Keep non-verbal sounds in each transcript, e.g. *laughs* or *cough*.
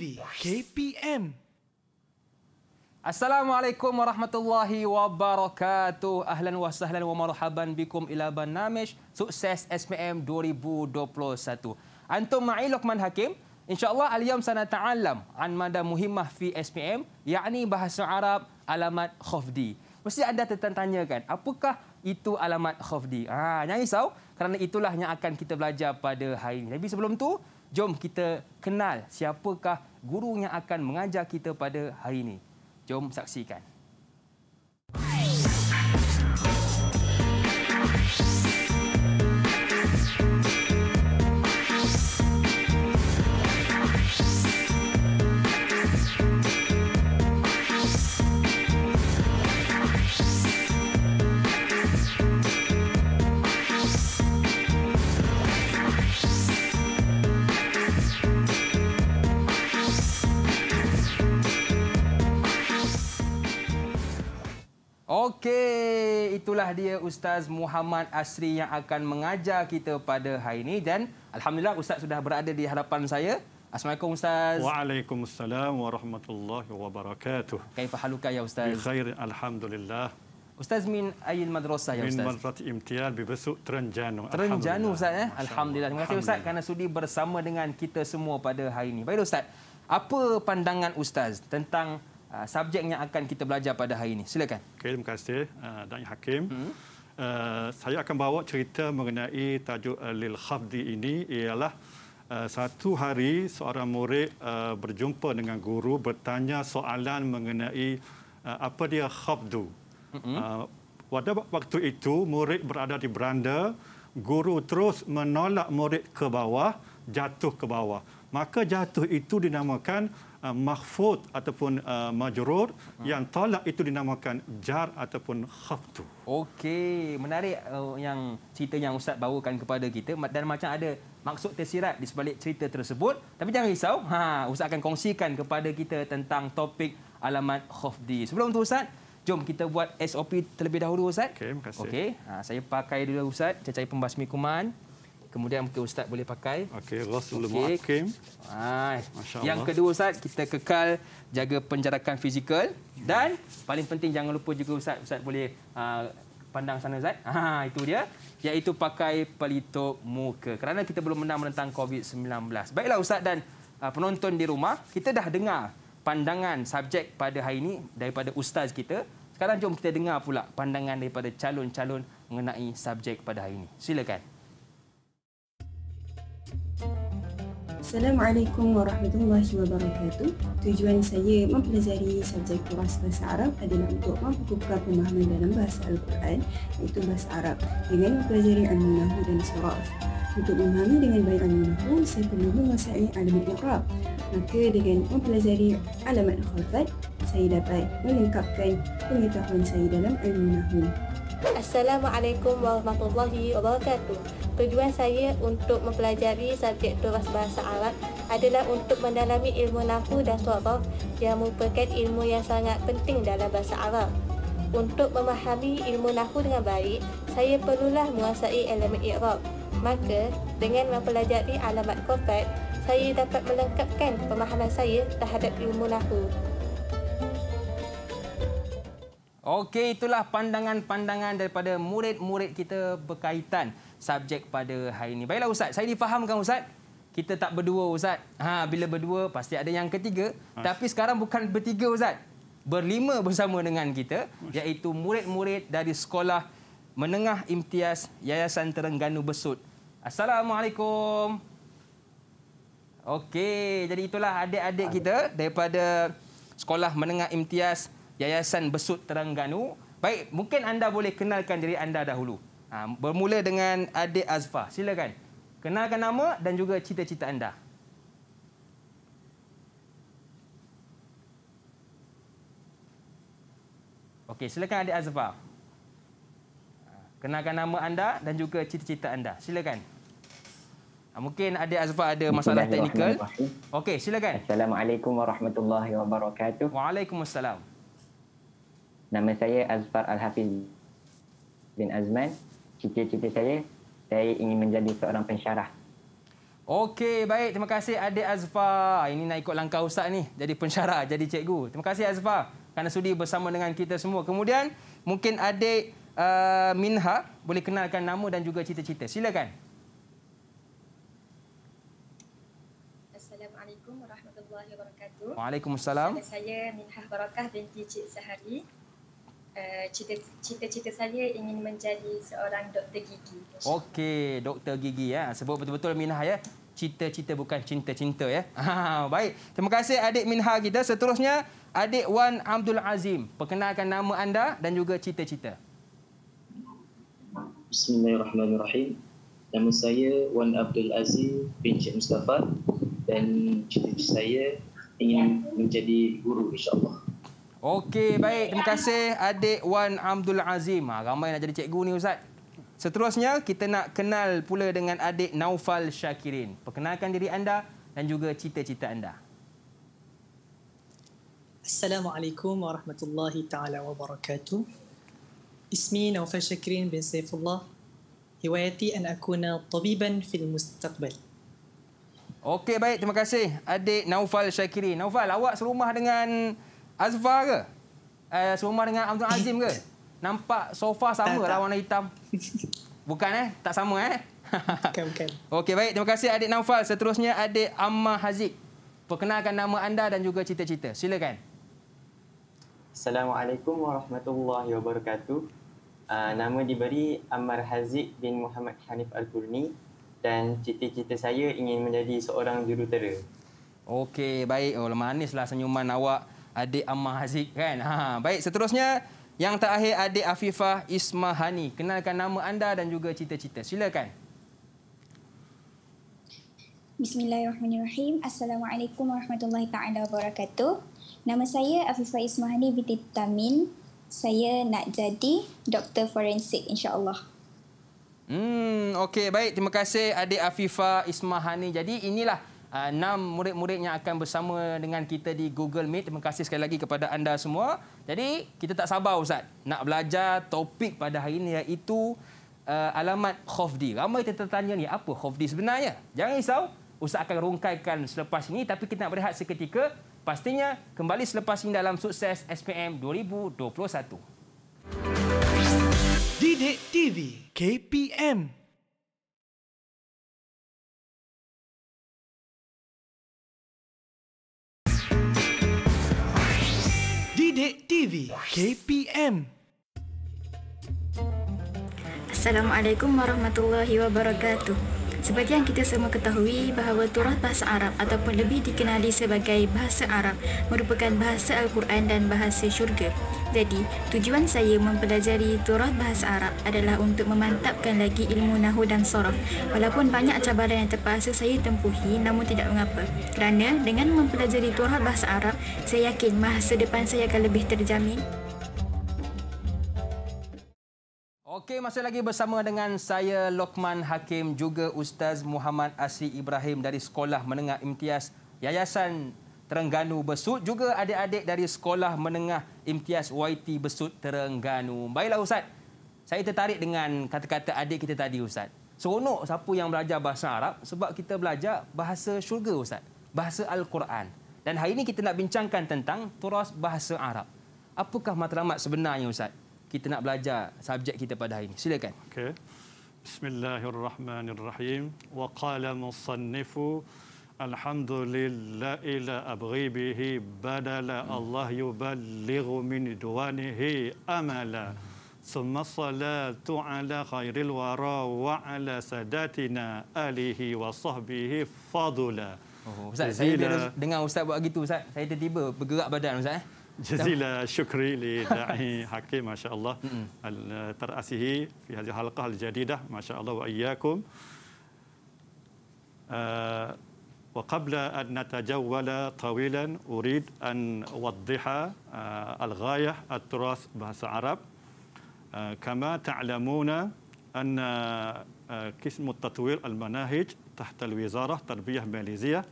TV KPM. Assalamualaikum warahmatullahi wabarakatuh. Ahlan wa sahlan wa marhaban bikum ila Banamesh Sukses SPM 2021. Antum ma'i Luqman Hakim. InsyaAllah al-yam sana ta'alam an mada muhimah fi SPM, yakni bahasa Arab alamat khufdi. Mesti anda tertanya kan, apakah itu alamat khufdi? Ha, ah, jangan risau kerana itulah yang akan kita belajar pada hari ini. Tapi sebelum tu, Jom kita kenal siapakah guru yang akan mengajar kita pada hari ini. Jom saksikan. Hai. Okey, itulah dia Ustaz Muhammad Asri yang akan mengajar kita pada hari ini dan alhamdulillah ustaz sudah berada di hadapan saya. Assalamualaikum ustaz. Waalaikumsalam warahmatullahi wabarakatuh. Kaifa haluka ya ustaz? Bi khair alhamdulillah. Ustaz min ayil madrasah ya ustaz? Min madrasat imtial bi besuk Terengganu. Terengganu ustaz eh? Alhamdulillah. Terima kasih ustaz kerana sudi bersama dengan kita semua pada hari ini. Baiklah ustaz. Apa pandangan ustaz tentang Ah, subjek yang akan kita belajar pada hari ini. Silakan. Okay, terima kasih, ah, Dan Hakim. Hmm. Uh, saya akan bawa cerita mengenai tajuk uh, Lil Khafdi ini ialah uh, satu hari seorang murid uh, berjumpa dengan guru bertanya soalan mengenai uh, apa dia Khafdu. Hmm. Pada uh, waktu itu, murid berada di beranda, guru terus menolak murid ke bawah, jatuh ke bawah. Maka jatuh itu dinamakan Uh, mahfud ataupun uh, majrur ha. yang talak itu dinamakan jar ataupun khaftu. Okey, menarik uh, yang cerita yang ustaz bawakan kepada kita dan macam ada maksud tersirat di sebalik cerita tersebut. Tapi jangan risau, ha ustaz akan kongsikan kepada kita tentang topik alamat khafdi. Sebelum tu ustaz Jom kita buat SOP terlebih dahulu Ustaz. Okey, terima kasih. Okey, ha, saya pakai dulu Ustaz, cecair pembasmi kuman. Kemudian mungkin Ustaz boleh pakai. Okey, Rasul okay. Mu'akim. Yang kedua Ustaz, kita kekal jaga penjarakan fizikal. Dan paling penting jangan lupa juga Ustaz, Ustaz boleh aa, ah, pandang sana Ustaz. *laughs* Ha, itu dia. Iaitu pakai pelitup muka. Kerana kita belum menang menentang COVID-19. Baiklah Ustaz dan aa, ah, penonton di rumah, kita dah dengar pandangan subjek pada hari ini daripada Ustaz kita. Sekarang jom kita dengar pula pandangan daripada calon-calon mengenai subjek pada hari ini. Silakan. Assalamualaikum warahmatullahi wabarakatuh. Tujuan saya mempelajari subjek kuras bahasa Arab adalah untuk memperkukuhkan pemahaman dalam bahasa Al-Quran iaitu bahasa Arab dengan mempelajari Al-Nahu dan Surah. Untuk memahami dengan baik Al-Nahu, saya perlu menguasai alamat Iqrab. Maka dengan mempelajari alamat Khafat, saya dapat melengkapkan pengetahuan saya dalam Al-Nahu. Assalamualaikum warahmatullahi wabarakatuh. Tujuan saya untuk mempelajari subjek turas bahasa Arab adalah untuk mendalami ilmu nahu dan surah yang merupakan ilmu yang sangat penting dalam bahasa Arab. Untuk memahami ilmu nahu dengan baik, saya perlulah menguasai elemen i'rab. Maka, dengan mempelajari alamat kofat, saya dapat melengkapkan pemahaman saya terhadap ilmu nahu. Okey, itulah pandangan-pandangan daripada murid-murid kita berkaitan subjek pada hari ini. Baiklah Ustaz, saya difahamkan Ustaz. Kita tak berdua Ustaz. Ha, bila berdua pasti ada yang ketiga. Ha. Tapi sekarang bukan bertiga Ustaz. Berlima bersama dengan kita. Iaitu murid-murid dari sekolah menengah imtiaz Yayasan Terengganu Besut. Assalamualaikum. Okey, jadi itulah adik-adik kita daripada sekolah menengah imtiaz Yayasan Yayasan Besut Terengganu. Baik, mungkin anda boleh kenalkan diri anda dahulu. Ha, bermula dengan Adik Azfa. Silakan. Kenalkan nama dan juga cita-cita anda. Okey, silakan Adik Azfa. Ha, kenalkan nama anda dan juga cita-cita anda. Silakan. Ha, mungkin ada Azfar ada masalah teknikal. Okey, silakan. Assalamualaikum warahmatullahi wabarakatuh. Waalaikumsalam. Nama saya Azfar Al-Hafiz bin Azman. Cita-cita saya, saya ingin menjadi seorang pensyarah. Okey, baik. Terima kasih adik Azfar. Ini nak ikut langkah Ustaz ni. Jadi pensyarah, jadi cikgu. Terima kasih Azfar kerana sudi bersama dengan kita semua. Kemudian, mungkin adik uh, Minha boleh kenalkan nama dan juga cita-cita. Silakan. Assalamualaikum warahmatullahi wabarakatuh. Waalaikumsalam. Nama saya Minha Barakah binti Cik Sahari. Eh, cita-cita saya ingin menjadi seorang doktor gigi. Okey, doktor gigi ya. Sebut betul-betul Minha ya. Cita-cita bukan cinta-cinta ya. *laughs* Ha, baik. Terima kasih adik Minha kita. Seterusnya adik Wan Abdul Azim. Perkenalkan nama anda dan juga cita-cita. Bismillahirrahmanirrahim. Nama saya Wan Abdul Azim bin Cik Mustafa dan cita-cita saya ingin ya. menjadi guru insya-Allah. Okey, baik. Terima kasih adik Wan Abdul Azim. Ha, ramai nak jadi cikgu ni Ustaz. Seterusnya, kita nak kenal pula dengan adik Naufal Syakirin. Perkenalkan diri anda dan juga cita-cita anda. Assalamualaikum warahmatullahi taala wabarakatuh. Ismi Naufal Syakirin bin Saifullah. Hiwayati an akuna tabiban fil mustaqbal. Okey baik terima kasih adik Naufal Syakirin. Naufal awak serumah dengan Azfar ke? Uh, eh, Suruh dengan Abdul Azim ke? Nampak sofa sama lah warna hitam. *laughs* Bukan eh? Tak sama eh? Bukan, bukan. *laughs* Okey, baik. Terima kasih adik Naufal. Seterusnya adik Amma Haziq. Perkenalkan nama anda dan juga cita-cita. Silakan. Assalamualaikum warahmatullahi wabarakatuh. Uh, nama diberi Ammar Haziq bin Muhammad Hanif Al-Kurni dan cita-cita saya ingin menjadi seorang jurutera. Okey, baik. Oh, manislah senyuman awak adik Amah Haziq kan. Ha, baik, seterusnya yang terakhir adik Afifah Ismahani. Kenalkan nama anda dan juga cita-cita. Silakan. Bismillahirrahmanirrahim. Assalamualaikum warahmatullahi taala wabarakatuh. Nama saya Afifah Ismahani binti Tamin. Saya nak jadi doktor forensik insya-Allah. Hmm, okey baik. Terima kasih adik Afifah Ismahani. Jadi inilah Ah, enam murid-murid yang akan bersama dengan kita di Google Meet. Terima kasih sekali lagi kepada anda semua. Jadi, kita tak sabar Ustaz nak belajar topik pada hari ini iaitu uh, alamat Khofdi. Ramai yang tertanya ni apa Khofdi sebenarnya? Jangan risau, Ustaz akan rungkaikan selepas ini tapi kita nak berehat seketika. Pastinya kembali selepas ini dalam sukses SPM 2021. Didik TV KPM Didik TV KPM Assalamualaikum warahmatullahi wabarakatuh. Seperti yang kita semua ketahui bahawa turat bahasa Arab ataupun lebih dikenali sebagai bahasa Arab merupakan bahasa Al-Quran dan bahasa syurga. Jadi, tujuan saya mempelajari turat bahasa Arab adalah untuk memantapkan lagi ilmu Nahu dan Sorof. Walaupun banyak cabaran yang terpaksa saya tempuhi, namun tidak mengapa. Kerana dengan mempelajari turat bahasa Arab, saya yakin masa depan saya akan lebih terjamin. Okey, masih lagi bersama dengan saya Lokman Hakim juga Ustaz Muhammad Asri Ibrahim dari Sekolah Menengah Imtiaz Yayasan Terengganu Besut juga adik-adik dari Sekolah Menengah Imtiaz YT Besut Terengganu. Baiklah Ustaz. Saya tertarik dengan kata-kata adik kita tadi Ustaz. Seronok siapa yang belajar bahasa Arab sebab kita belajar bahasa syurga Ustaz. Bahasa Al-Quran. Dan hari ini kita nak bincangkan tentang turas bahasa Arab. Apakah matlamat sebenarnya Ustaz? kita nak belajar subjek kita pada hari ini. Silakan. Okay. Bismillahirrahmanirrahim. Wa qala musannifu alhamdulillah ila abghi bihi badala Allah yuballighu min duwanihi amala. ثم الصلاة على خير الورى وعلى ساداتنا آله وصحبه فضلا. Oh, Ustaz, Zila. saya dengar Ustaz buat gitu Ustaz. Saya tiba-tiba bergerak badan Ustaz. Eh. جزيل الشكر لداعي *laughs* حقي ما شاء الله ترأسه في هذه الحلقة الجديدة ما شاء الله وإياكم آه، وقبل أن نتجول طويلا أريد أن أوضح آه، الغاية التراث بحث عرب آه، كما تعلمون أن قسم التطوير المناهج تحت الوزارة التربية الماليزية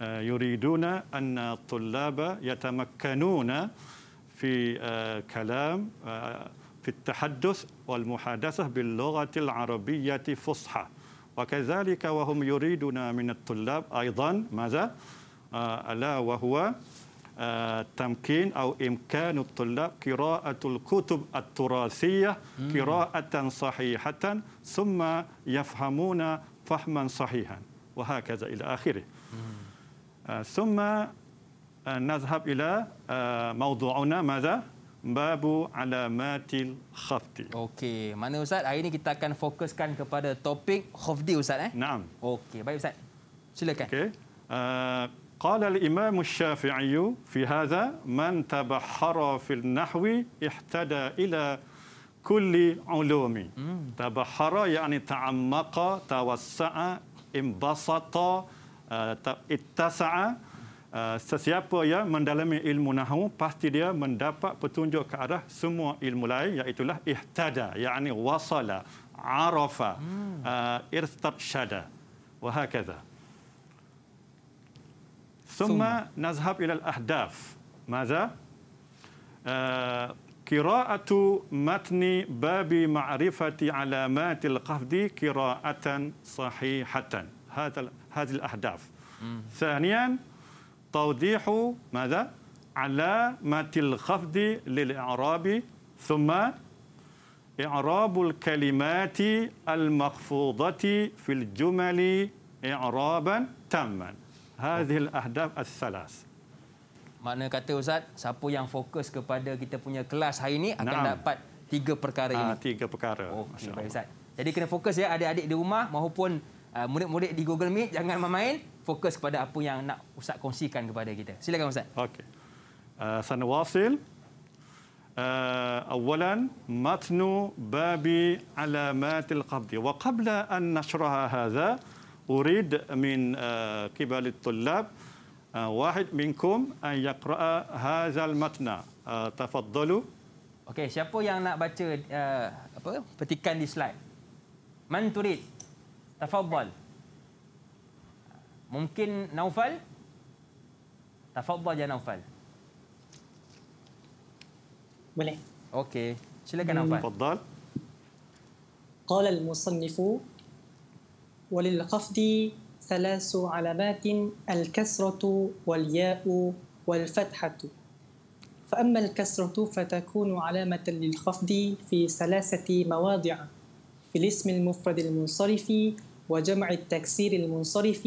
آه، يريدون أن الطلاب يتمكنون في آه، كلام آه، في التحدث والمحادثة باللغة العربية فصحى وكذلك وهم يريدون من الطلاب أيضا ماذا؟ ألا وهو تمكين أو إمكان الطلاب قراءة الكتب التراثية قراءة صحيحة ثم يفهمون فهما صحيحا وهكذا إلى آخره ثم نذهب إلى موضوعنا ماذا؟ Babu alamatil khafti. Okey, mana Ustaz? Hari ini kita akan fokuskan kepada topik khafti Ustaz. Eh? Naam. Okey, baik Ustaz. Silakan. Okey. Ah, qala uh, al-imam syafi'iyu fi hadha man tabahara fil nahwi ihtada ila kulli ulumi. Hmm. Tabahara yakni ta'ammaqa, tawassa'a, imbasata, imbasata, uh, ittasa'a uh, sesiapa ya mendalami ilmu nahwu pasti dia mendapat petunjuk ke arah semua ilmu lain iaitu ihtada yakni wasala arafa uh, hmm. eh, irtashada wa hakadha thumma nazhab ila al-ahdaf madza قراءة متن باب معرفة علامات القفد قراءة صحيحة هذا هذه الاهداف ثانيا توضيح ماذا علامه الخفض للاعراب ثم اعراب الكلمات المخفوضه في الجمل اعرابا تاما هذه الاهداف الثلاث makna kata ustaz siapa yang fokus kepada kita punya kelas hari ini akan Naam. dapat tiga perkara ini. Ah, tiga perkara. Oh, okay, baik ustaz. Jadi kena fokus ya adik-adik di rumah maupun Uh, murid-murid di Google Meet jangan main-main fokus kepada apa yang nak Ustaz kongsikan kepada kita. Silakan Ustaz. Okey. Uh, sana wasil. أولا متن باب علامات القبض وقبل أن نشرها هذا أريد من قبل الطلاب واحد منكم أن يقرأ هذا المتن تفضلوا Okay, siapa yang nak baca uh, apa petikan di slide? Man turid. تفضل ممكن نوفل تفضل يا نوفل اوكي شو لك نوفل تفضل قال المصنف وللخفض ثلاث علامات الكسرة والياء والفتحة فأما الكسرة فتكون علامة للخفض في ثلاثة مواضع في الاسم المفرد المنصرف وجمع التكسير المنصرف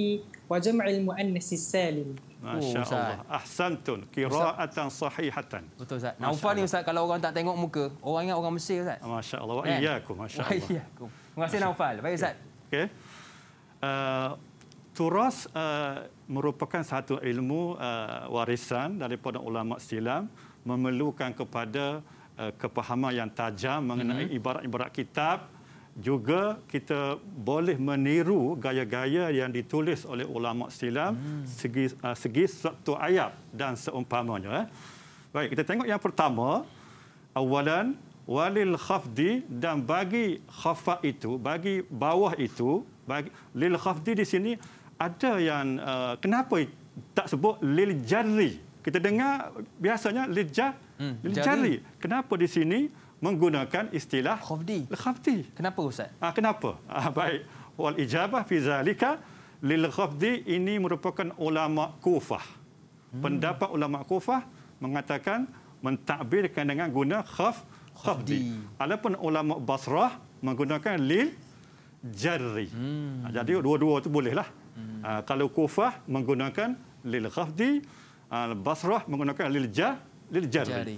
وجمع المؤنث السالم Masya-Allah. Oh, Ahsantun qira'atan sahihatan. Betul Ustaz. Naufal ni Ustaz kalau orang tak tengok muka, orang ingat orang Mesir Ustaz. Ah, Masya-Allah. Wa eh. iyyakum, masya-Allah. Wa iyyakum. Terima Baik Ustaz. Okey. Uh, turas uh, merupakan satu ilmu uh, warisan daripada ulama silam memerlukan kepada uh, kepahaman yang tajam mengenai mhm. ibarat-ibarat kitab juga kita boleh meniru gaya-gaya yang ditulis oleh ulama silam hmm. segi, uh, segi satu ayat dan seumpamanya. Eh. Baik, kita tengok yang pertama. Awalan, walil khafdi dan bagi khafa itu, bagi bawah itu, bagi, lil khafdi di sini ada yang uh, kenapa tak sebut lil jari? Kita dengar biasanya lil, ja, hmm, lil jari. jari. Kenapa di sini? menggunakan istilah khafdi. Khafdi. Kenapa ustaz? Ah kenapa? Ah baik. Wal ijabah fi zalika lil khafdi ini merupakan ulama Kufah. Hmm. Pendapat ulama Kufah mengatakan mentakbirkan dengan guna khaf khafdi. Adapun ulama Basrah menggunakan lil jarri. Hmm. Ah, jadi dua-dua itu bolehlah. Hmm. Ah, kalau Kufah menggunakan lil khafdi, ah, Basrah menggunakan lil jar lil jarri. jarri.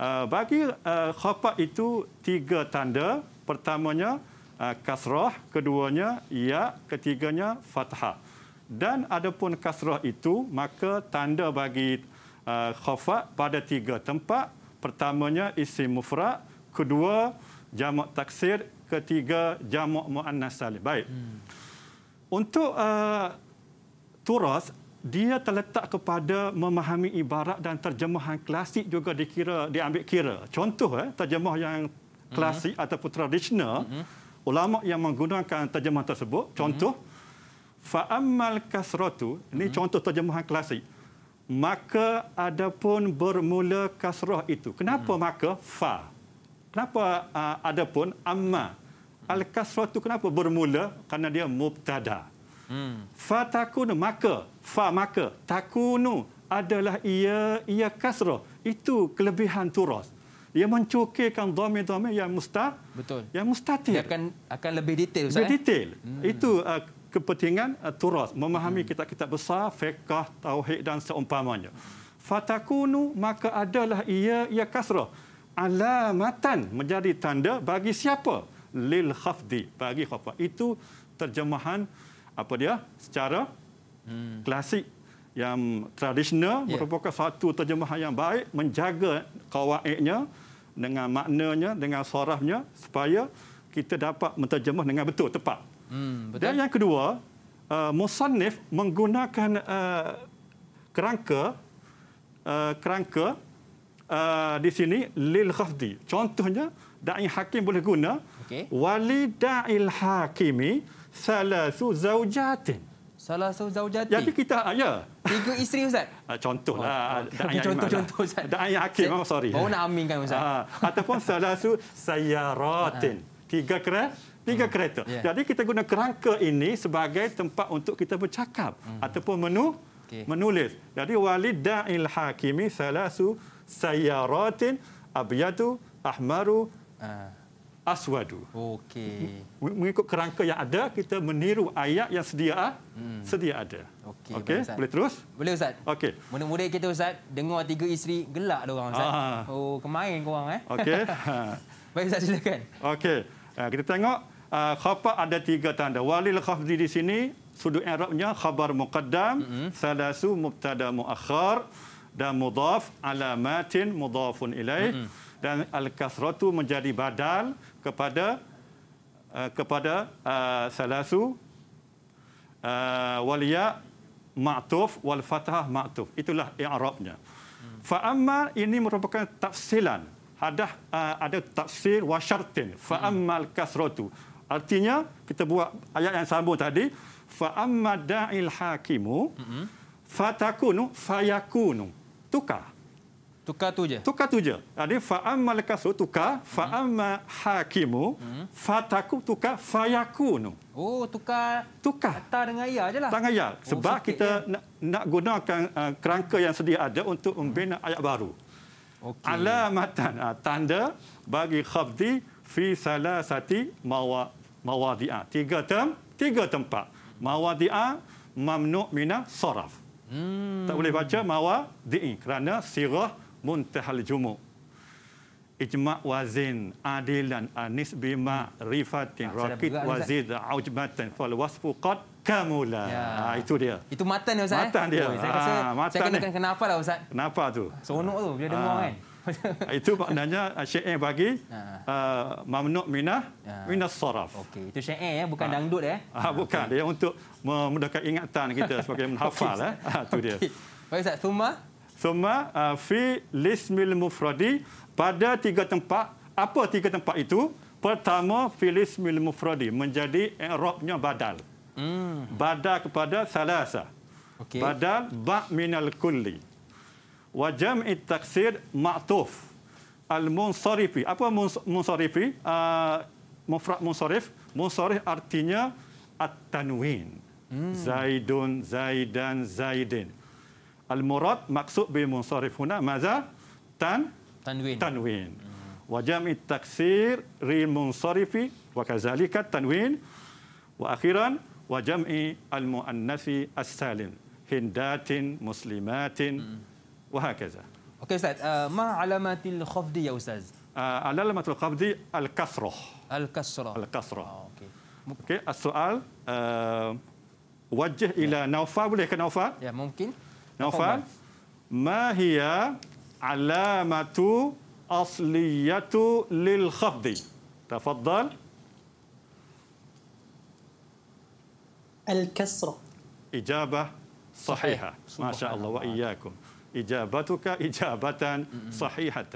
Eh, bagi uh, khafat itu tiga tanda. Pertamanya uh, kasrah, keduanya ya, ketiganya fathah. Dan adapun kasrah itu maka tanda bagi uh, khafat pada tiga tempat. Pertamanya isim mufrad, kedua jamak taksir, ketiga jamak muannas salim. Baik. Hmm. Untuk uh, turas dia terletak kepada memahami ibarat dan terjemahan klasik juga dikira diambil kira. Contoh eh terjemah yang mhm. klasik uh-huh. ataupun tradisional uh-huh. ulama yang menggunakan terjemah tersebut mhm. contoh uh-huh. fa ammal kasratu ini uh-huh. contoh terjemahan klasik maka adapun bermula kasrah itu kenapa uh-huh. maka fa kenapa uh, adapun amma al kasratu kenapa bermula kerana dia mubtada uh-huh. Hmm. Fa takunu maka, fa maka, takunu adalah ia ia kasrah. Itu kelebihan turas. Ia mencukirkan domain-domain yang musta, Betul. yang mustah mustatir. Dia akan akan lebih detail. Lebih saya. detail. Hmm. Itu uh, kepentingan uh, turas. Memahami hmm. kitab-kitab hmm. besar, fiqah, tauhid dan seumpamanya. Fatakunu maka adalah ia ia kasrah. Alamatan menjadi tanda bagi siapa? Lil khafdi. Bagi khafdi. Itu terjemahan apa dia secara hmm. klasik yang tradisional yeah. merupakan satu terjemahan yang baik menjaga kawaidnya dengan maknanya dengan sorafnya supaya kita dapat menterjemah dengan betul tepat. Hmm, betul. Dan yang kedua, uh, musannif menggunakan uh, kerangka uh, kerangka uh, di sini lil khafdi. Contohnya dai hakim boleh guna okay. wali dail hakimi salasu zaujatin. Salasu zaujatin. Tapi kita ah, ya. Tiga isteri Ustaz? Ah, contohlah. Contoh-contoh ah, Ustaz. Dan ayah hakim, Saya, oh, sorry. Oh, nak aminkan Ustaz. Ha, ataupun salasu sayaratin. Tiga kereta. Tiga ya. kereta. Hmm. Yeah. Jadi kita guna kerangka ini sebagai tempat untuk kita bercakap hmm. ataupun menu okay. menulis. Jadi wali da'il hakimi salasu sayaratin abiyatu ahmaru aswadu. Okey. Mengikut kerangka yang ada, kita meniru ayat yang sedia ah, hmm. sedia ada. Okey, okay. boleh terus? Boleh Ustaz. Okey. Mula-mula kita Ustaz dengar tiga isteri gelak dia orang Ustaz. Aha. Oh, kemain kau orang eh. Okey. *laughs* Baik Ustaz silakan. Okey. Ah, kita tengok uh, khabar ada tiga tanda. Walil khafdi di sini sudut i'rabnya khabar muqaddam, mm-hmm. salasu mubtada muakhir dan mudaf alamatin mudafun ilaih. Mm-hmm dan al-kasratu menjadi badal kepada uh, kepada uh, eh, salasu uh, eh, walia ma'tuf wal fathah ma'tuf itulah i'rabnya hmm. fa amma ini merupakan tafsilan ada uh, ada tafsir wasyartin fa hmm. ammal kasratu artinya kita buat ayat yang sambung tadi fa amma da'il hakimu mm -hmm. fatakunu fayakunu tukar Tukar tu je. Tukar tu je. Jadi ah, fa'amma lekasu tukar, fa'amma hakimu, fataku tukar, fayakunu. Oh, tukar. Tukar. Atar dengan ayah je lah. Tangan ayah. Oh, Sebab oh, kita ya. nak, nak gunakan uh, kerangka yang sedia ada untuk membina hmm. ayat baru. Okay. Alamatan, uh, tanda bagi khafdi fi salasati mawa, mawadi'ah. Tiga, tem, tiga tempat. Mawadi'ah, mamnu' minah, soraf. Hmm. Tak boleh baca mawa mawadi'i kerana sirah Muntahal Jumu. Ijma' wazin adilan anis bima rifatin ah, rakit wazid aujmatan fal wasfu qad kamula. Ya. Ah, itu dia. Itu matan dia Ustaz. Eh? Matan dia. Oh, saya kena, kena kenapa lah Ustaz. Kenapa tu? Seronok tu Dia dengar kan. itu maknanya syair bagi ha. Ya. uh, mamnu' minah ha. Ya. minas saraf. Okey, itu syair ya, eh, bukan ha. dangdut ya? Ha, bukan, okay. dia untuk memudahkan ingatan kita sebagai *laughs* menghafal okay, eh. Ha, itu dia. Okay. Baik Ustaz, Thumma? Suma ah, fi lismil mufradi pada tiga tempat. Apa tiga tempat itu? Pertama, fi lismil mufradi menjadi i'rabnya badal. Hmm. Badal kepada salasa. Okay. Badal ba minal kulli. Wa jam'i taksir ma'tuf. Al-munsarifi. Apa munsarifi? Ah, mufrad munsarif. Munsarif artinya at-tanwin. Hmm. Zaidun, Zaidan, Zaidin. المراد مقصود بالمنصرف هنا ماذا؟ تن تنوين تنوين وجمع التكسير للمنصرف وكذلك التنوين وأخيرا وجمع المؤنث السالم هندات مسلمات وهكذا اوكي استاذ آه، ما علامات الخفض يا استاذ آه، علامه الخفض الكسره الكسره الكسره آه، اوكي اوكي السؤال وجه الى نوفا ولا نوفا يا ممكن نوفل ما هي علامة أصلية للخفض؟ تفضل الكسرة إجابة صحيحة ما شاء الله وإياكم إجابتك إجابة صحيحة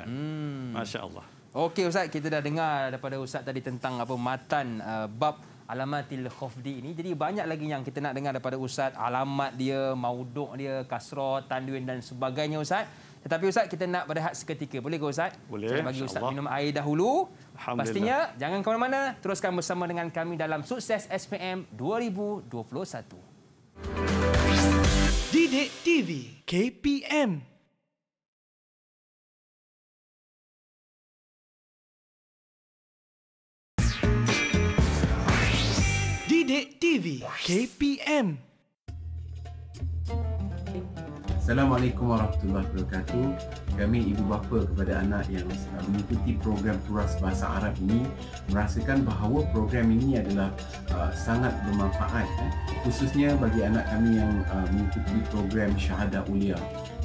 ما شاء الله أوكي أستاذ kita dah dengar daripada أستاذ tadi tentang apa matan bab alamatil khofdi ini. Jadi banyak lagi yang kita nak dengar daripada Ustaz. Alamat dia, mauduk dia, kasrah, tanduin dan sebagainya Ustaz. Tetapi Ustaz, kita nak berehat seketika. Boleh ke Ustaz? Boleh. Saya bagi Ustaz minum air dahulu. Pastinya, jangan ke mana-mana. Teruskan bersama dengan kami dalam Sukses SPM 2021. Didik TV KPM Didik TV KPM Assalamualaikum warahmatullahi wabarakatuh Kami ibu bapa kepada anak yang sedang mengikuti program Turas Bahasa Arab ini Merasakan bahawa program ini adalah uh, sangat bermanfaat eh? Khususnya bagi anak kami yang uh, mengikuti program Syahadah Uliyah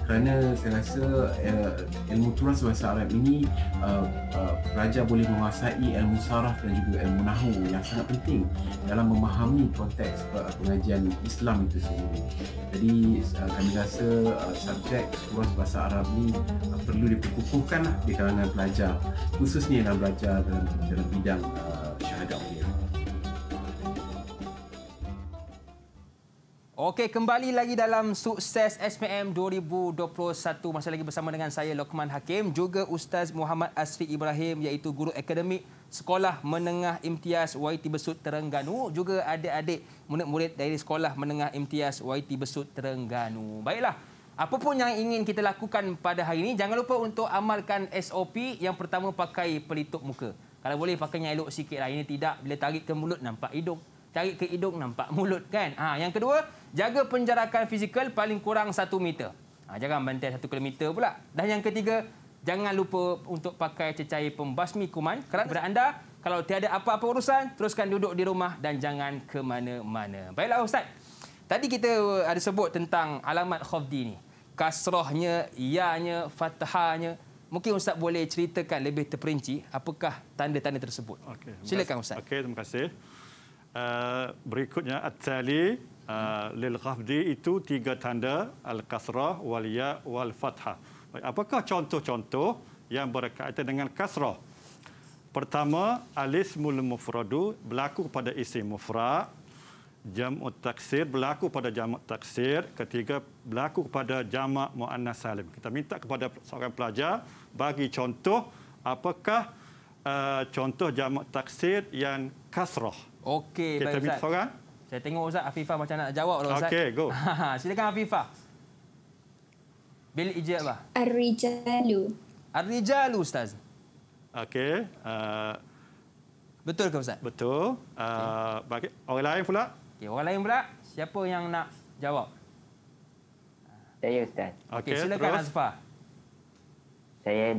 kerana saya rasa uh, ilmu turas bahasa Arab ini uh, uh, pelajar boleh menguasai ilmu saraf dan juga ilmu nahu yang sangat penting dalam memahami konteks pengajian Islam itu sendiri. Jadi uh, kami rasa uh, subjek turas bahasa Arab ini uh, perlu diperkukuhkan lah di kalangan pelajar khususnya dalam belajar dalam, dalam bidang uh, syahadah. Okay. Okey, kembali lagi dalam sukses SPM 2021. Masih lagi bersama dengan saya, Lokman Hakim. Juga Ustaz Muhammad Asri Ibrahim, iaitu guru akademik Sekolah Menengah Imtiaz YT Besut Terengganu. Juga adik-adik murid-murid dari Sekolah Menengah Imtiaz YT Besut Terengganu. Baiklah, apa pun yang ingin kita lakukan pada hari ini, jangan lupa untuk amalkan SOP yang pertama pakai pelitup muka. Kalau boleh, pakainya elok sikit. Lah. Ini tidak, bila tarik ke mulut, nampak hidung cari ke hidung nampak mulut kan. Ha, yang kedua, jaga penjarakan fizikal paling kurang satu meter. Ha, jangan bantai 1 kilometer pula. Dan yang ketiga, jangan lupa untuk pakai cecair pembasmi kuman kerana anda kalau tiada apa-apa urusan, teruskan duduk di rumah dan jangan ke mana-mana. Baiklah Ustaz. Tadi kita uh, ada sebut tentang alamat khafdi ini. Kasrohnya, ianya, fathahnya. Mungkin Ustaz boleh ceritakan lebih terperinci apakah tanda-tanda tersebut. Okay, Silakan Ustaz. Okay terima kasih. Eh, berikutnya at-tali uh, lil ghafdi itu tiga tanda al-kasrah wal ya wal fathah. Apakah contoh-contoh yang berkaitan dengan kasrah? Pertama, Alis alismul mufradu berlaku pada isim Mufra, Jamu taksir berlaku pada jamak taksir. Ketiga, berlaku pada jamak mu'annas salim. Kita minta kepada seorang pelajar bagi contoh apakah uh, contoh jamak taksir yang kasrah. Okey, okay, baik Ustaz. Seorang. Saya tengok Ustaz Afifah macam nak jawab lah Ustaz. Okey, go. *laughs* Silakan Afifah. Bil ijab lah. Ar-rijalu. Ar-rijalu Ustaz. Okey. Uh, betul ke Ustaz? Betul. Uh, okay. Orang lain pula? Okay, orang lain pula. Siapa yang nak jawab? Saya Ustaz. Okey, okay, silakan Azfar. Saya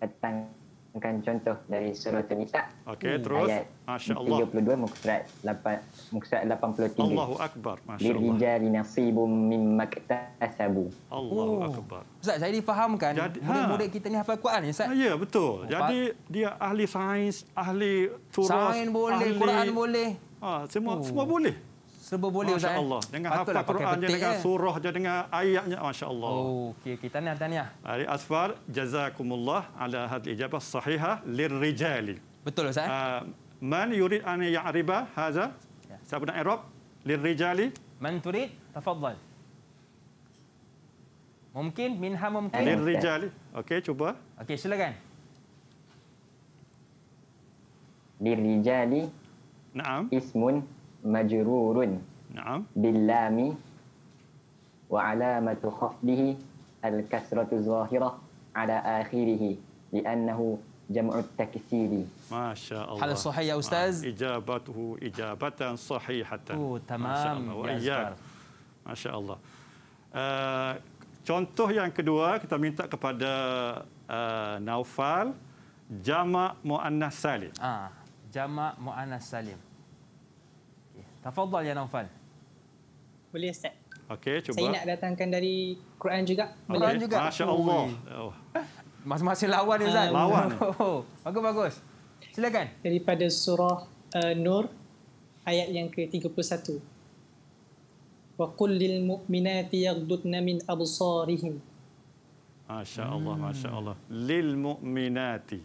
datang akan contoh dari surah Tunisah. Okey, hmm. terus. Ayat Masya Allah. 32, muka surat, 8, muka surat 83. Allahu Akbar. Masya Allah. Lirijari nasibum mimmaktasabu. Allahu oh. Akbar. Ustaz, saya difahamkan Jadi, ha. murid-murid kita ni hafal Quran ya, Ustaz? Ah, ya, betul. Empat. Jadi, dia ahli sains, ahli turas, ahli... Sains boleh, ahli... Quran boleh. Ha, semua, oh. semua boleh. Serba boleh eh? Masya Allah. Kan? Dengan hafal Quran je, dengan eh? surah je, dengan ayatnya. Masya Allah. Oh, Okey, okay. kita ni. tanya. Ali Asfar, jazakumullah ala hadil ijabah sahihah lirrijali. Betul, Ustaz. Uh, man yurid an ya'riba haza, ya. siapa nak Arab, lirrijali. Man turid, tafadzal. Mungkin minha mungkin. Lirrijali. Okey, cuba. Okey, silakan. Lirrijali. Naam. Ismun majrurun. Naam. Billami wa alamatu khafdihi al-kasratu zahirah ala akhirih li'annahu jam'u taksiri. Masya Allah. Hal sahih ya Ustaz? Ah, ijabatuhu ijabatan sahihatan. Oh, tamam. Masya Allah. Ya, Masya Allah. Ah, contoh yang kedua kita minta kepada ah, Naufal jama muannas salim. Ah, jamak muannas salim. Tafadhal ya Naufal. Boleh Ustaz. Okey, cuba. Saya nak datangkan dari Quran juga. Okay. juga. Masya-Allah. Oh. Masing-masing lawan ni ah, Ustaz. Lawan. *laughs* Oh, oh. bagus bagus. Silakan. Daripada surah uh, Nur ayat yang ke-31. Wa qul lil mu'minati yaghdudna min absarihim. Masya-Allah, masya-Allah. Lil mu'minati.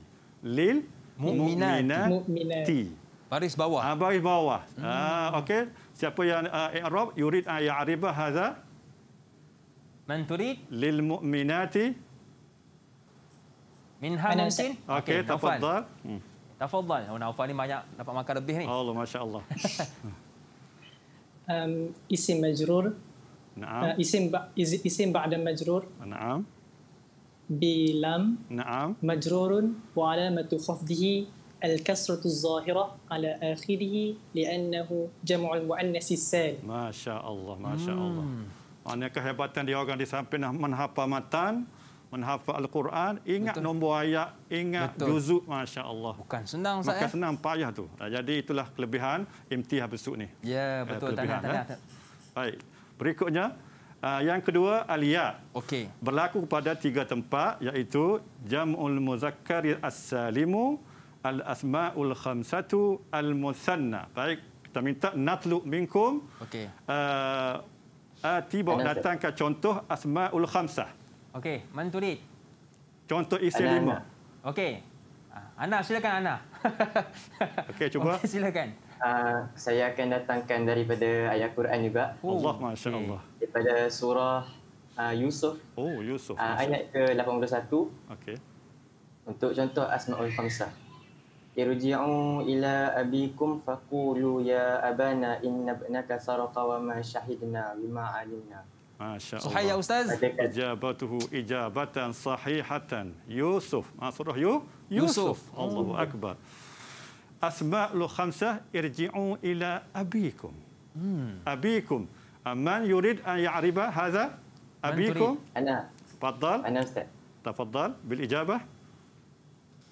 Lil mu'minati. Baris bawah. Ah, baris bawah. Hmm. Ah, okey. Siapa yang uh, i'rab yurid an ah, ya'riba hadha? Man turid? Lil mu'minati. Min hanusin. Okey, okay, tafadhal. Hmm. Tafadhal. Oh, Naufal ni banyak dapat makan lebih ni. Allah, masya-Allah. um, *laughs* isim majrur. Naam. Uh, isim ba isim ba'da majrur. Naam. Bilam. Naam. Majrurun wa alamatu khafdihi الكسرة الظاهرة على آخره لأنه جمع المؤنث الثاني ما شاء الله ما شاء الله معنى kehebatan dia orang di samping menghafal matan menghafal al-Quran ingat Betul. nombor ayat ingat juzuk masya-Allah bukan senang sangat bukan eh? senang payah tu jadi itulah kelebihan imtihan besok ni ya eh, betul tanya tanya eh. baik berikutnya eh, yang kedua alia okey berlaku pada tiga tempat iaitu jamul muzakkar as-salimu al-asma'ul khamsatu al-musanna. Baik, kita minta natlu minkum. Okey. Uh, uh, tiba Anak datangkan Ustaz. contoh asma'ul khamsah. Okey, man turid? Contoh isi Anak lima. Okey. Ah, Ana, silakan Ana. *laughs* Okey, cuba. Okay, silakan. Uh, saya akan datangkan daripada ayat Quran juga. Oh. Allah, Masya Allah. Okay. Daripada surah uh, Yusuf. Oh, Yusuf. Uh, ayat ke-81. Okey. Untuk contoh Asma'ul Khamsah. ارجعوا إلى أبيكم فقولوا يا أبانا إن ابنك سرق وما شهدنا shahidna علمنا ما شاء الله صحيح يا أستاذ إجابته إجابة صحيحة يوسف ما صرح يو يوسف, يوسف. الله أكبر أسماء الخمسة ارجعوا إلى أبيكم أبيكم من يريد أن يعرب هذا أبيكم أنا تفضل أنا أستاذ تفضل بالإجابة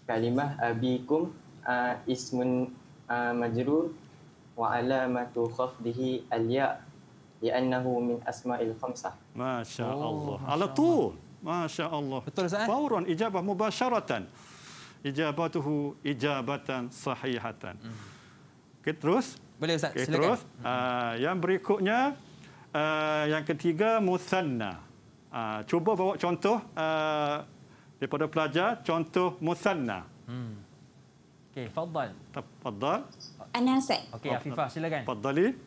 كلمة أبيكم uh, ismun uh, majrur wa alamatu khafdihi alya li'annahu min asma'il khamsah. Masya Allah. Oh, Ala tu. Masya Allah. Betul Ustaz. Eh? Fauran ijabah mubasharatan. Ijabatuhu ijabatan sahihatan. Hmm. Okay, terus. Boleh Ustaz. Okay, Silakan. terus. Hmm. Uh, yang berikutnya. Uh, yang ketiga, musanna. Uh, cuba bawa contoh uh, daripada pelajar. Contoh musanna. Hmm. Okey, Fadal. Fadal. Ana Asad. Okey, Afifah, silakan. Fadali.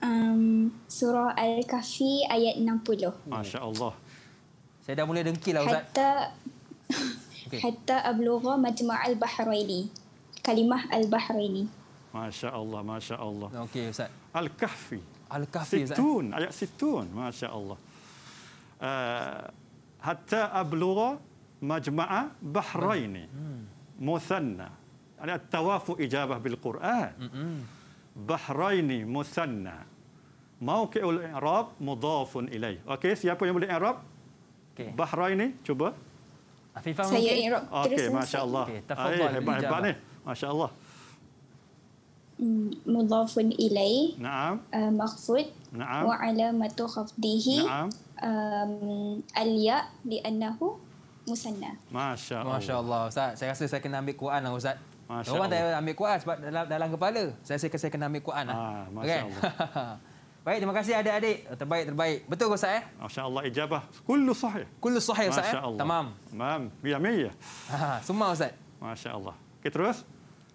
Um, surah Al-Kahfi ayat 60. Masya Allah. Saya dah mula dengki lah, Ustaz. Hatta, *laughs* okay. hatta abluha majma'al bahraini. Kalimah al-bahraini. Masya Allah, Masya Allah. Okey, Ustaz. Al-Kahfi. Al-Kahfi, Ustaz. Situn, ayat situn. Masya Allah. Uh, hatta abluha majma'a bahraini. Hmm. مثنى يعني التواف إجابة بالقرآن بحريني مثنى موقع الإعراب مضاف إليه أوكي سيابو يوم الإعراب بحريني شوبا في فهم أوكي ما شاء الله تفضل بالإجابة ما شاء الله مضاف إليه نعم مخفوض نعم وعلامة خفضه نعم الياء لأنه musanna. Masya Allah. Masya Allah. Ustaz, saya rasa saya kena ambil Quran lah Ustaz. Masya Orang tak ambil Quran sebab dalam, dalam kepala. Saya rasa saya kena ambil Quran lah. Ah, okay. *laughs* Baik, terima kasih adik-adik. Terbaik, terbaik. Betul Ustaz eh? Masya Allah, ijabah. Kullu sahih. Kullu sahih Ustaz eh? Tamam. Tamam. Biar meyah. *laughs* Semua Ustaz. Masya Allah. Okay, Terus.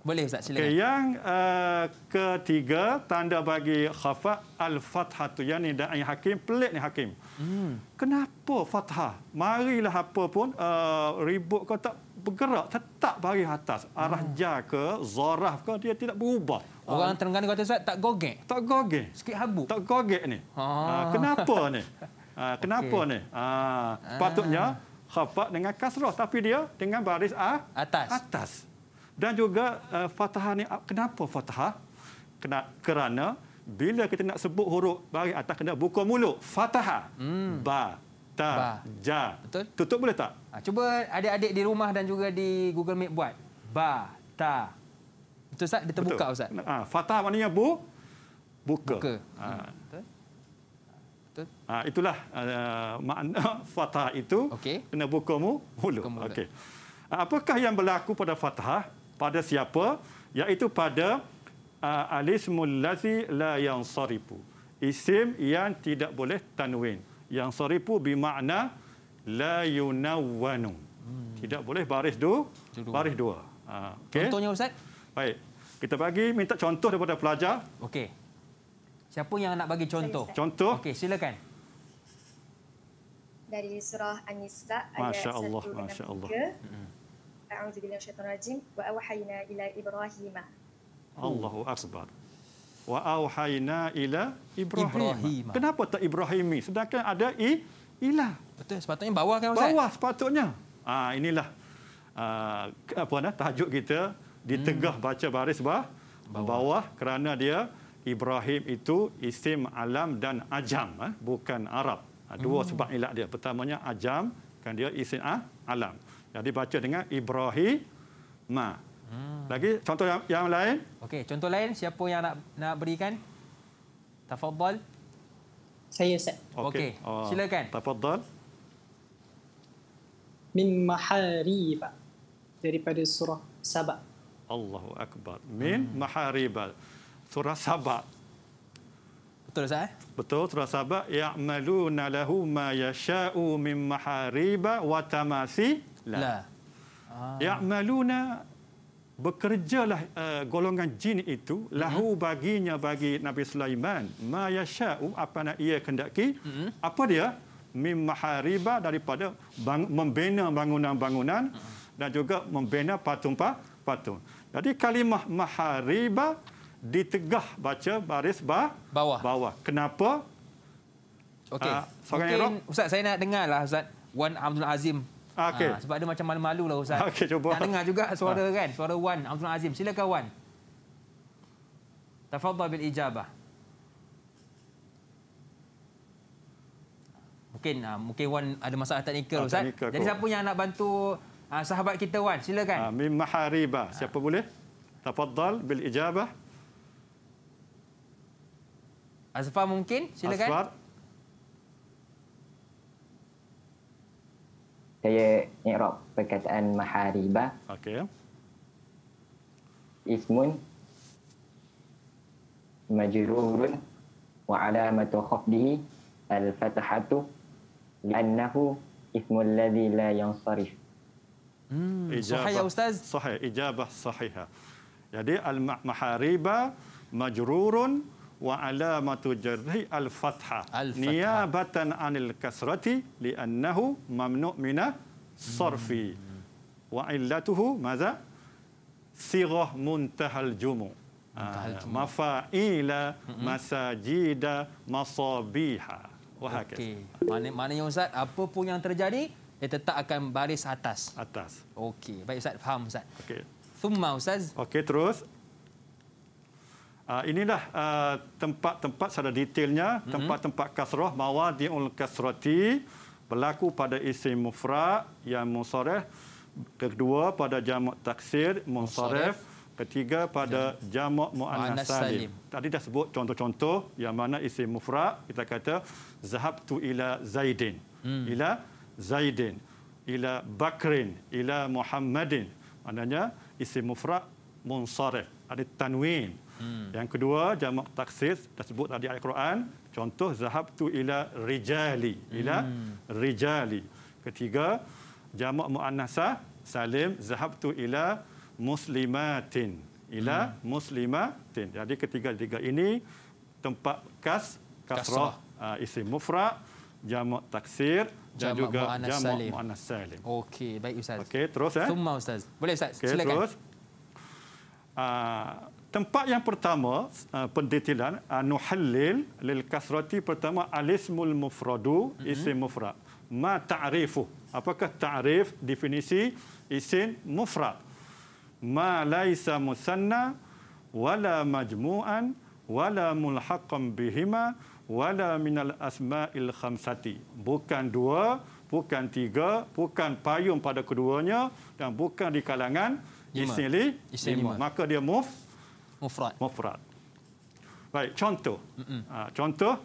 Boleh Ustaz, silakan. Okay, yang uh, ketiga, tanda bagi khafa al-fathatu. Yang ni da'i hakim, pelik ni hakim. Hmm. Kenapa fathah? Marilah apa pun, uh, ribut kau tak bergerak, tetap bagi atas. Arah hmm. ja ke, zarah ke, dia tidak berubah. Orang ah. Terengganu kata Ustaz, tak gogek. Tak gogek. Sikit habuk. Tak gogek ni. Ah. Uh, kenapa ni? Uh, kenapa okay. ni? Uh, patutnya khafa dengan kasrah. Tapi dia dengan baris a atas. Atas dan juga uh, eh, fathah ni ah, kenapa fathah kena kerana bila kita nak sebut huruf bahagian atas kena buka mulut fathah hmm. ba ta ba. ja Betul? tutup boleh tak ha, cuba adik-adik di rumah dan juga di Google Meet buat ba ta Betul Ustaz? Dia terbuka Betul. Ustaz? Ha, ah, fatah maknanya bu, buka. buka. Ha. Ha, itulah uh, makna *laughs* fatah itu. Okay. Kena buka mu, mulut. Buka mulut. Okay. Apakah yang berlaku pada fathah? pada siapa? Iaitu pada uh, alismul lazi la yang saripu. Isim yang tidak boleh tanwin. Yang saripu bermakna la yunawwanu. Hmm. Tidak boleh baris dua. dua. Baris dua. Uh, okay. Contohnya Ustaz? Baik. Kita bagi minta contoh daripada pelajar. Okey. Siapa yang nak bagi contoh? Contoh. Okey, silakan. Dari surah An-Nisa ayat 1 dan 3. Masya-Allah, أعوذ بالله من الشيطان الرجيم وأوحينا إلى إبراهيم الله أكبر وأوحينا إلى إبراهيم, إبراهيم. kenapa tak إبراهيمي sedangkan ada I ilah betul sepatutnya bawah kan Ustaz bawah sepatutnya ah inilah uh, apa nah tajuk kita di tengah hmm. baca baris bah, bawah. bawah kerana dia Ibrahim itu isim alam dan ajam eh, bukan Arab. Ah, dua hmm. sebab ilah dia. Pertamanya ajam kan dia isim ah, alam. Yang dibaca dengan Ibrahim. Hmm. Lagi contoh yang, yang lain. Okey, contoh lain siapa yang nak nak berikan? Tafadhal. Saya Ustaz. Okey. Okay. Uh, ah, Silakan. Tafadhal. Min mahariba daripada surah Sabah. Allahu akbar. Min hmm. mahariba surah Sabah. Betul Ustaz? Eh? Betul, surah Sabah ya'maluna lahu ma yasha'u min mahariba wa tamasi. La. La. Ah. Ya'maluna bekerjalah uh, golongan jin itu hmm lahu baginya bagi Nabi Sulaiman ma yasha'u apa nak ia kendaki hmm apa dia mim mahariba daripada bang, membina bangunan-bangunan hmm dan juga membina patung-patung jadi kalimah mahariba ditegah baca baris bah, bawah bawah kenapa okey uh, Mungkin, Ustaz, saya nak dengarlah Ustaz Wan Abdul Azim Ah, okay. Ha, ah, sebab dia macam malu-malu lah Ustaz. Okay, cuba. Nak dengar juga ah. suara ha. kan, suara Wan Abdul Azim. sila kawan. Tafadha bil ijabah. Mungkin ha, mungkin Wan ada masalah teknikal ha, Ustaz. Teknikal Jadi siapa yang nak bantu ha, sahabat kita Wan, silakan. Ha, Mim Mahariba. Siapa ha. boleh? Tafadhal bil ijabah. Azfar mungkin? Silakan. Azfar. saya i'rab perkataan mahariba. Okey. Ismun majrurun wa alamatu khafdihi al-fathatu li'annahu ismul ladzi la yansarif. Hmm. Ijabah, sahih ya Ustaz? Sahih, ijabah sahihah. Jadi al-maharibah majrurun wa alamatu jarri al fathah al -fatha. niyabatan anil kasrati liannahu mamnu mina sarfi hmm. wa illatuhu madza sighah muntahal jumu ah, mafaila hmm. masajida masabiha Okay, Mana yang Ustaz, apa pun yang terjadi, dia tetap akan baris atas. Atas. Okey. Baik Ustaz, faham Ustaz. Okey. Summa Ustaz. Okey, terus. Ah, inilah uh, tempat-tempat secara detailnya tempat mm-hmm. tempat-tempat kasrah mawadiul kasrati berlaku pada isim mufra yang musarif kedua pada jamak taksir musarif ketiga pada jamak muannas salim tadi dah sebut contoh-contoh yang mana isim mufra kita kata zahabtu ila zaidin mm. ila zaidin ila bakrin ila muhammadin maknanya isim mufra munsarif ada tanwin Hmm. Yang kedua, jamak taksis dah sebut tadi ayat Quran. Contoh, zahab tu ila rijali. Ila hmm. rijali. Ketiga, jamak mu'annasah, salim, zahab tu ila muslimatin. Ila hmm. muslimatin. Jadi ketiga-tiga ini, tempat kas, kasrah, kasrah. Uh, ah, isim mufra', jamak taksir, Jamak dan juga jamak mu'annas salim. salim. Okey, baik Ustaz. Okey, terus. Eh? Summa Ustaz. Boleh Ustaz, okay, silakan. Terus. Uh, Tempat yang pertama uh, pendetilan uh, nuhallil lil kasrati pertama alismul mufradu mhm. isim mufrad. Ma ta'rifu? Apakah ta'rif definisi isim mufrad? Ma laisa musanna wala majmu'an wala mulhaqqan bihima wala minal asma'il khamsati. Bukan dua, bukan tiga, bukan payung pada keduanya dan bukan di kalangan isim li. Maka dia move mufrad. Mufrad. Baik, contoh. Ha, contoh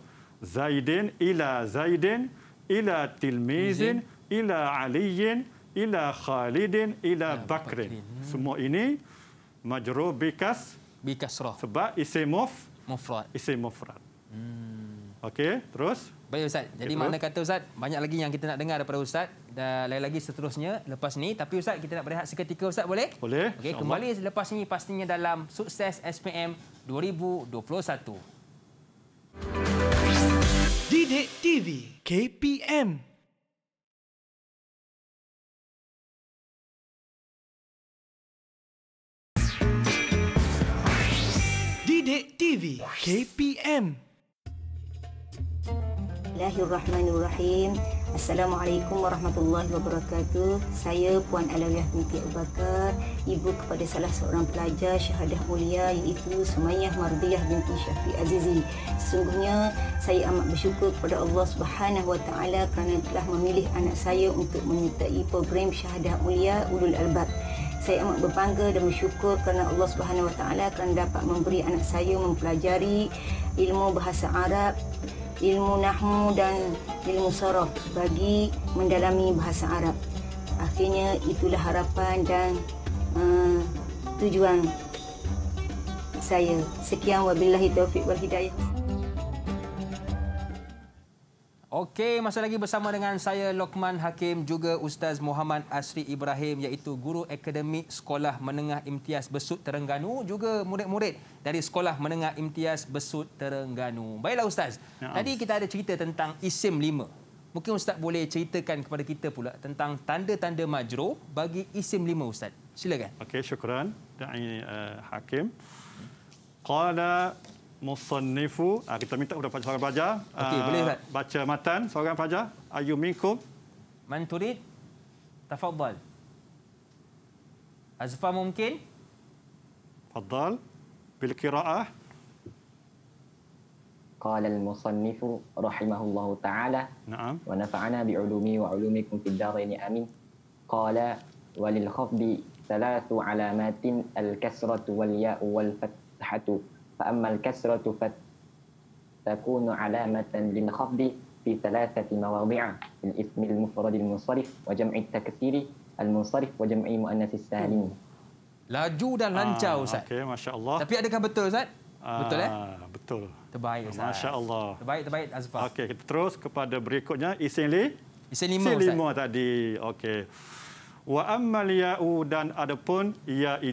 Zaidin ila Zaidin ila Tilmizin ila Aliin ila Khalidin ila ya, Bakrin. Hmm. Semua ini majrur bikas bikasrah. Sebab isim mufrad. Isim mufrad. Hmm. Okey, terus. Baik Ustaz. Jadi okay, mana kata Ustaz, banyak lagi yang kita nak dengar daripada Ustaz dan lagi-lagi seterusnya lepas ni. Tapi Ustaz, kita nak berehat seketika Ustaz, boleh? Boleh. Okey, kembali lepas ni pastinya dalam sukses SPM 2021. Didik TV KPM Didik TV KPM Bismillahirrahmanirrahim. Assalamualaikum warahmatullahi wabarakatuh. Saya Puan Alawiyah binti Abu Bakar, ibu kepada salah seorang pelajar syahadah mulia iaitu Sumayyah Mardiyah binti Syafi Azizi. Sesungguhnya saya amat bersyukur kepada Allah Subhanahu kerana telah memilih anak saya untuk menyertai program syahadah mulia Ulul Albab. Saya amat berbangga dan bersyukur kerana Allah Subhanahu Wa Taala kerana dapat memberi anak saya mempelajari ilmu bahasa Arab ilmu nahmu dan ilmu sorof bagi mendalami bahasa Arab. Akhirnya itulah harapan dan uh, tujuan saya. Sekian wabillahi taufiq wal hidayah. Okey, masih lagi bersama dengan saya Lokman Hakim juga Ustaz Muhammad Asri Ibrahim iaitu guru akademik Sekolah Menengah Imtiaz Besut Terengganu juga murid-murid dari Sekolah Menengah Imtiaz Besut Terengganu. Baiklah Ustaz. Ya. Tadi kita ada cerita tentang isim lima. Mungkin Ustaz boleh ceritakan kepada kita pula tentang tanda-tanda majrur bagi isim lima Ustaz. Silakan. Okey, syukran. Da'i uh, Hakim. Qala Musannifu. Ah, kita minta kepada seorang pelajar. Okey, ah, boleh Ustaz. Baca matan seorang pelajar. Ayu minkum. Man turid? Tafadhal. Azfa mungkin? Tafadhal. Bil qiraah. Qala al-musannifu rahimahullahu ta'ala. Naam. Wa nafa'ana bi'ulumi wa 'ulumikum fid dharaini amin. Qala walil khafdi ثلاث علامات الكسرة والياء والفتحة فأما الكسرة فتكون علامة للخفض في ثلاثة مواضع الاسم المفرد المنصرف وجمع التكسير المنصرف وجمع مؤنث السالم Laju dan ah, lancar, ah, Ustaz. Okey, Masya Allah. Tapi adakah betul, Ustaz? Ah, betul, eh? Betul. Terbaik, Ustaz. Masya Terbaik, terbaik, Azfaz. Okey, kita terus kepada berikutnya. Isin li? Isin lima, Ustaz. lima tadi. Okey. Wa ammal ya'u dan adapun iaitu...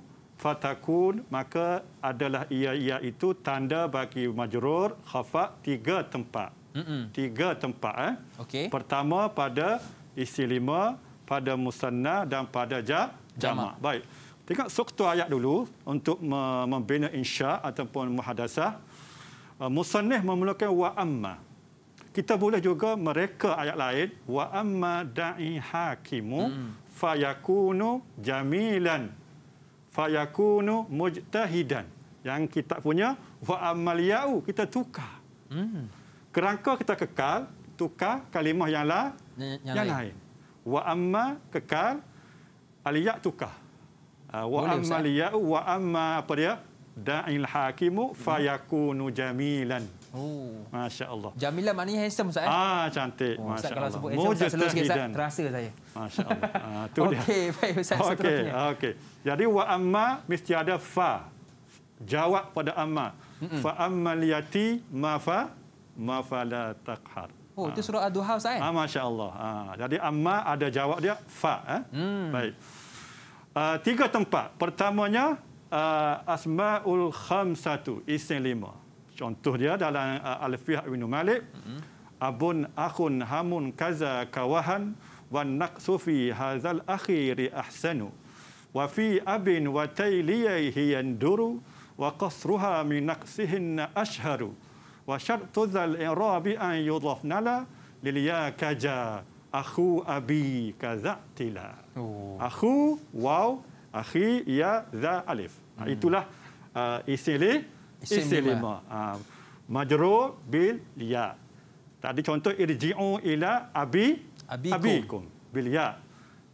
itu fatakun maka adalah ia ia itu tanda bagi majrur khafa tiga tempat. Mm-mm. Tiga tempat eh. Okay. Pertama pada isi lima, pada musanna dan pada ja jama Baik. Tengok suktu ayat dulu untuk membina insya ataupun muhadasah. Uh, Musanneh memulakan wa amma. Kita boleh juga mereka ayat lain wa amma da'i hakimu mm. fayakunu jamilan fayakunu mujtahidan yang kita punya wa amaliyau kita tukar hmm. kerangka kita kekal tukar kalimah yang, la, yang, yang lain. wa amma kekal aliya tukar ah, wa amaliyau wa amma apa dia da'il hakimu fayakunu jamilan Oh. Masya Allah. Jamilah maknanya handsome Ustaz. Eh? Ah, cantik. Oh, Masya kalau Allah. Kalau sebut handsome, Ustaz, sikit, terasa saya. Masya Allah. Ah, *laughs* Okey, baik Ustaz. Okey, okey. jadi wa amma mesti ada fa. Jawab pada amma. Mm-mm. Fa amma liyati ma fa ma fa la taqhar. Oh, itu ah. surah Ad-Duha Ustaz. Eh? Ah, Masya Allah. Ah, jadi amma ada jawab dia fa. Eh? Mm. Baik. Uh, tiga tempat. Pertamanya, uh, Asma'ul Khamsatu, isim lima. Contoh dia dalam uh, Alfiyah Ibn Malik, mm-hmm. abun akhun hamun kaza kawahan wan naqsu fi hadzal akhiri ahsanu wa fi abin wa tayliyaihi yanduru wa qasruha min naqsihinna ashharu wa syartu dzal i'rabi an yudhafnala liliya kaja akhu abi kazatila oh. akhu waw akhi ya za alif hmm. itulah uh, isi Lah. isim, lima. lima. Ha. Majro bil ya. Tadi contoh irji'u ila abi abikum, abikum. bil ya.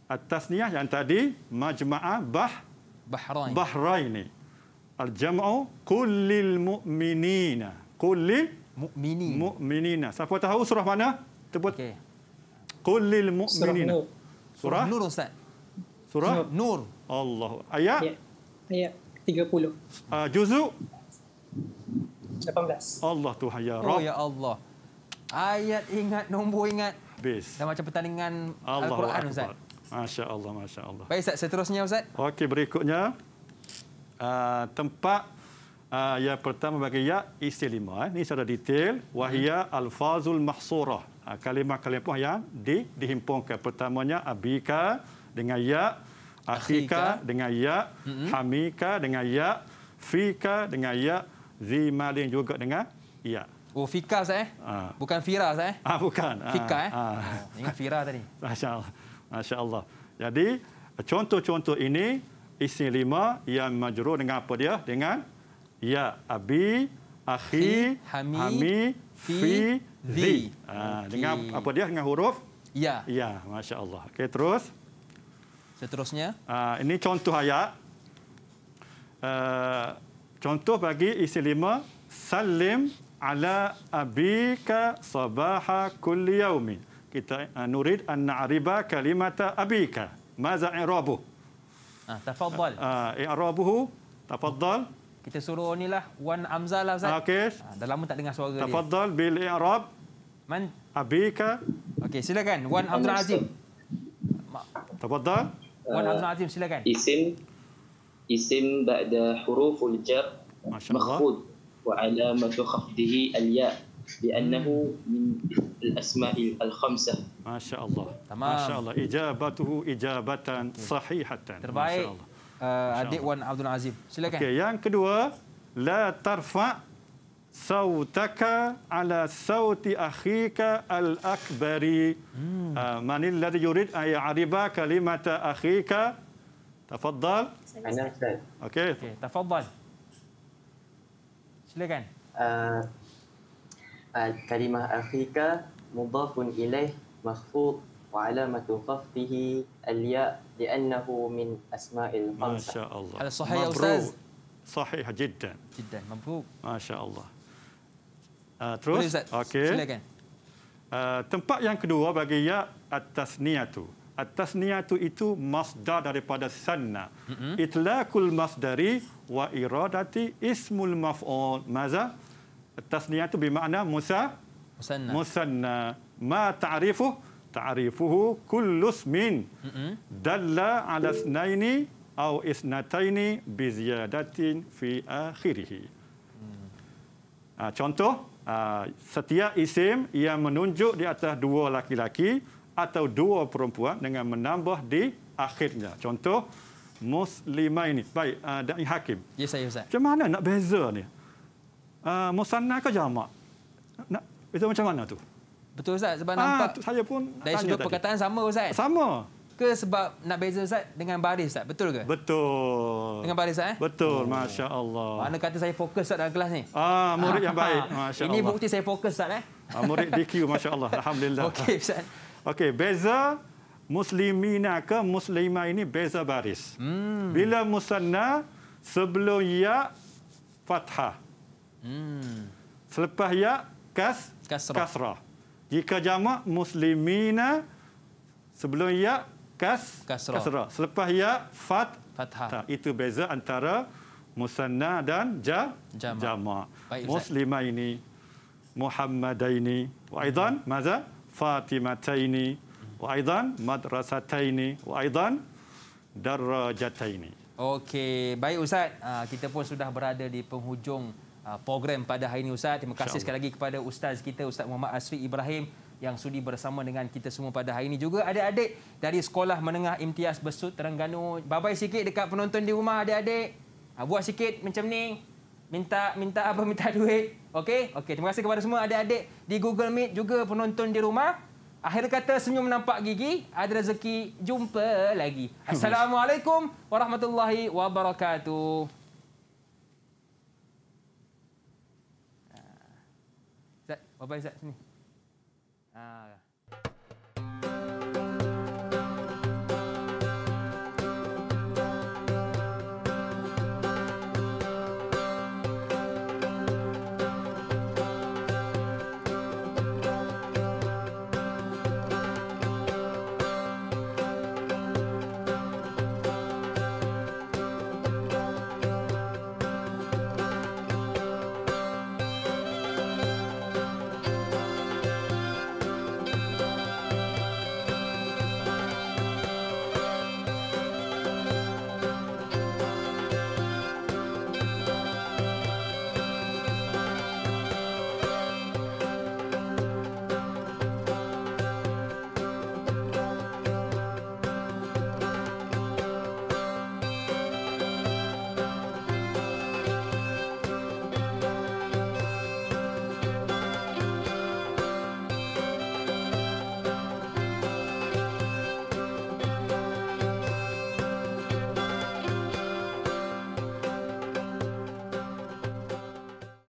Atas yang tadi majma'a bah bahrain. Bahraini. Al jam'u kullil mu'minina. Kullil mu'minin. Mu'minina. Siapa tahu surah mana? Tebut. Okay. Kullil mu'minina. Surah Nur. Surah, surah Nur Surah Nur. Allah. Ayat? Ya. Ayat 30. Uh, ah, juzuk? juzu 18. Allah Tuhan ya Oh ya Allah. Ayat ingat, nombor ingat. Bis. Dan macam pertandingan Allah Al-Quran Allah. Ustaz. Masya Allah, Masya Allah. Baik Ustaz, seterusnya Ustaz. Okey, berikutnya. Uh, tempat uh, yang pertama bagi ya, isi lima. Eh. Ini secara detail. Wahia hmm. al-fazul mahsurah. Uh, ah, kalimah-kalimah yang di, dihimpungkan. Pertamanya, abika dengan ya. Akhika, akhika. dengan ya. Hmm. Hamika dengan ya. Fika dengan ya zimalin juga dengan ya. Oh, fikah saya. Eh? Ha. Bukan firah saya. Eh? ah, bukan. Fikah eh. Ha. Oh, ingat firah tadi. *laughs* Masya-Allah. Masya-Allah. Jadi, contoh-contoh ini isim lima yang majrur dengan apa dia? Dengan ya, abi, akhi, hami, hami, fi, fi zi. Ha, okay. dengan apa dia? Dengan huruf ya. Ya, masya-Allah. Okey, terus. Seterusnya. Ha, ini contoh ayat. Contoh bagi isi lima, salim ala abika sabaha kulli yaumi. Kita uh, nurid an na'riba kalimata abika. Maza i'rabu? Ah, tafadhal. Ah, ah, i'rabuhu tafadhal. Kita suruh ni lah, Wan Amzah lah Ustaz. Ah, okay. Ah, dah lama tak dengar suara tafadhal dia. Tafadhal bil i'rab. Man? Abika. Okey, silakan. Wan Abdul Azim. Tafadhal. Wan Abdul Azim, silakan. Isim. اسم بعد حروف الجر مخفوض وعلامة خفضه الياء لأنه من الأسماء الخمسة ما شاء الله تمام. ما شاء الله إجابته إجابة صحيحة Terbaik. ما الله adik Wan Abdul Azim. Silakan. Okay, yang kedua, la tarfa sautaka ala sauti akhika al-akbari. Hmm. Uh, man alladhi yurid an ariba kalimata akhika تفضل انا استاذ اوكي okay. تفضل silakan آه الكلمه اخيك مضاف اليه مخفوض وعلامه خفضه الياء لانه من اسماء الخمسه ما شاء الله هذا صحيح يا استاذ صحيح جدا جدا مبروك ما شاء الله آه تروس اوكي okay. silakan آه tempat yang kedua bagi ya at-tasniyatu At-tasniyatu itu masdar daripada sanna. Mm-hmm. Itlaqul masdari wa iradati ismul maf'ul. Maza? At-tasniyatu bermakna musa? Musanna. Musanna. Ma ta'rifuh? Ta'rifuhu kullus min. Mm-hmm. Dalla ala snaini au isnataini biziyadatin fi akhirihi. Mm. Ah, contoh, ah, setiap isim yang menunjuk di atas dua laki-laki, atau dua perempuan dengan menambah di akhirnya. Contoh muslima ini. Baik, uh, dai hakim. Ya saya Ustaz. Macam mana nak beza ni? Uh, ah, musanna ke jamak? Nak itu macam mana tu? Betul Ustaz sebab ah, nampak tu, saya pun dari sudut perkataan sama Ustaz. Sama. Ke sebab nak beza Ustaz dengan baris Ustaz? Betul ke? Betul. Dengan baris Ustaz? Eh? Betul, masya-Allah. Mana kata saya fokus Ustaz dalam kelas ni? Ah, murid ah. yang baik, *laughs* masya-Allah. Ini bukti saya fokus Ustaz eh. Ah, murid DQ masya-Allah. Alhamdulillah. *laughs* Okey Ustaz. Okey, beza muslimina ke muslima ini beza baris. Hmm. Bila musanna sebelum ya fathah. Hmm. Selepas ya kas kasrah. kasrah. Jika jamak muslimina sebelum ya kas kasrah. kasrah. Selepas ya fat fathah. Ta. Itu beza antara musanna dan ja, jamak. jamak. Baik, Muslima ini Muhammadaini. Wa aidan hmm fatimataini wa aidan madrasataini wa aidan darajataini. Okey, baik Ustaz. Ah, kita pun sudah berada di penghujung ah, program pada hari ini Ustaz. Terima kasih sekali lagi kepada Ustaz kita, Ustaz Muhammad Asri Ibrahim yang sudi bersama dengan kita semua pada hari ini juga. Adik-adik dari Sekolah Menengah Imtiaz Besut Terengganu, babai sikit dekat penonton di rumah adik-adik. Ah, buat sikit macam ni. Minta minta apa, minta duit. Okey, okey. Terima kasih kepada semua adik-adik di Google Meet juga penonton di rumah. Akhir kata senyum nampak gigi, ada rezeki jumpa lagi. *laughs* Assalamualaikum warahmatullahi wabarakatuh. Ustaz, bapak Ustaz sini. Ah.